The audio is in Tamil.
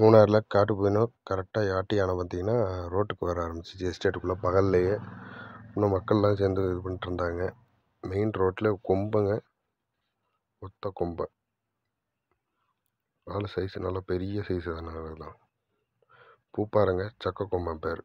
மூணாறில் காட்டு போயினோம் கரெக்டாக யாட்டி யானை பார்த்திங்கன்னா ரோட்டுக்கு வர ஆரம்பிச்சிச்சு எஸ்டேட்டுக்குள்ளே பகல்லையே இன்னும் மக்கள்லாம் சேர்ந்து இது பண்ணிட்டு இருந்தாங்க மெயின் ரோட்டில் கொம்புங்க ஒத்த கொம்பை ஆள் சைஸ் நல்லா பெரிய சைஸு தானே அதெல்லாம் பூப்பாருங்க சக்க கொம்பன் பேர்